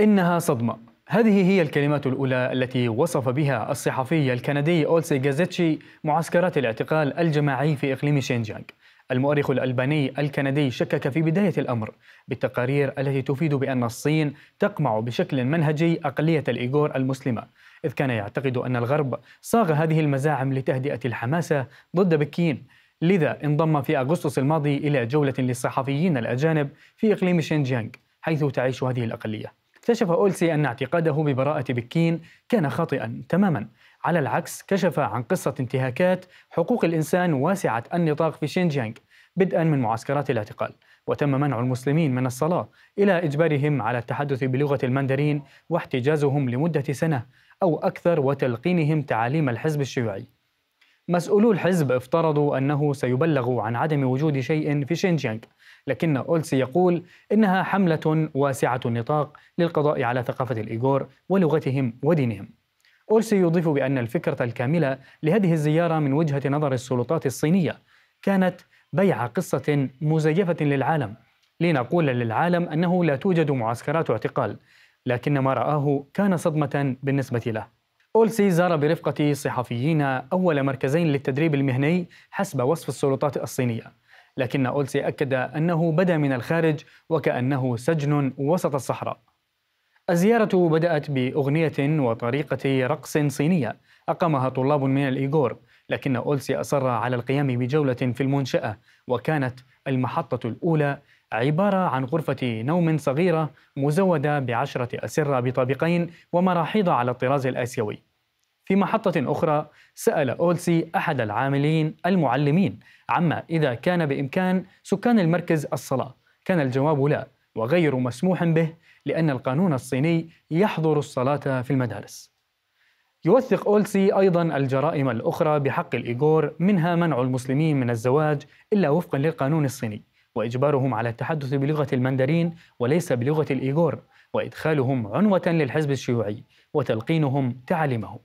إنها صدمة هذه هي الكلمات الأولى التي وصف بها الصحفي الكندي أولسي جازيتشي معسكرات الاعتقال الجماعي في إقليم شينجيانغ المؤرخ الألباني الكندي شكك في بداية الأمر بالتقارير التي تفيد بأن الصين تقمع بشكل منهجي أقلية الإيغور المسلمة إذ كان يعتقد أن الغرب صاغ هذه المزاعم لتهدئة الحماسة ضد بكين لذا انضم في أغسطس الماضي إلى جولة للصحفيين الأجانب في إقليم شينجيانغ حيث تعيش هذه الأقلية كشف أولسي أن اعتقاده ببراءة بكين كان خاطئا تماما على العكس كشف عن قصة انتهاكات حقوق الإنسان واسعة النطاق في شينجيانغ بدءا من معسكرات الاعتقال وتم منع المسلمين من الصلاة إلى إجبارهم على التحدث بلغة المندرين واحتجازهم لمدة سنة أو أكثر وتلقينهم تعاليم الحزب الشيوعي مسؤولو الحزب افترضوا أنه سيبلغ عن عدم وجود شيء في شينجيانغ لكن أولسي يقول إنها حملة واسعة النطاق للقضاء على ثقافة الإيغور ولغتهم ودينهم أولسي يضيف بأن الفكرة الكاملة لهذه الزيارة من وجهة نظر السلطات الصينية كانت بيع قصة مزيفة للعالم لنقول للعالم أنه لا توجد معسكرات اعتقال لكن ما رآه كان صدمة بالنسبة له أولسي زار برفقة صحفيين أول مركزين للتدريب المهني حسب وصف السلطات الصينية لكن أولسي أكد أنه بدا من الخارج وكأنه سجن وسط الصحراء الزيارة بدأت بأغنية وطريقة رقص صينية أقامها طلاب من الإيغور لكن أولسي أصر على القيام بجولة في المنشأة وكانت المحطة الأولى عبارة عن غرفة نوم صغيرة مزودة بعشرة أسرة بطابقين ومراحيض على الطراز الآسيوي في محطة أخرى سأل أولسي أحد العاملين المعلمين عما إذا كان بإمكان سكان المركز الصلاة كان الجواب لا وغير مسموح به لأن القانون الصيني يحظر الصلاة في المدارس يوثق أولسي أيضا الجرائم الأخرى بحق الإيغور منها منع المسلمين من الزواج إلا وفقا للقانون الصيني وإجبارهم على التحدث بلغة المندرين وليس بلغة الإيغور وإدخالهم عنوة للحزب الشيوعي وتلقينهم تعاليمه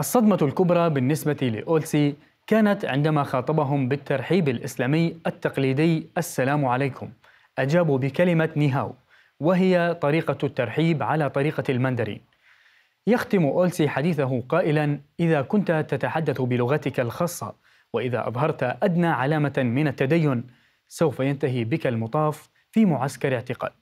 الصدمة الكبرى بالنسبة لأولسي كانت عندما خاطبهم بالترحيب الإسلامي التقليدي السلام عليكم أجابوا بكلمة نيهاو وهي طريقة الترحيب على طريقة المندرين يختم أولسي حديثه قائلا إذا كنت تتحدث بلغتك الخاصة وإذا أظهرت أدنى علامة من التدين سوف ينتهي بك المطاف في معسكر اعتقال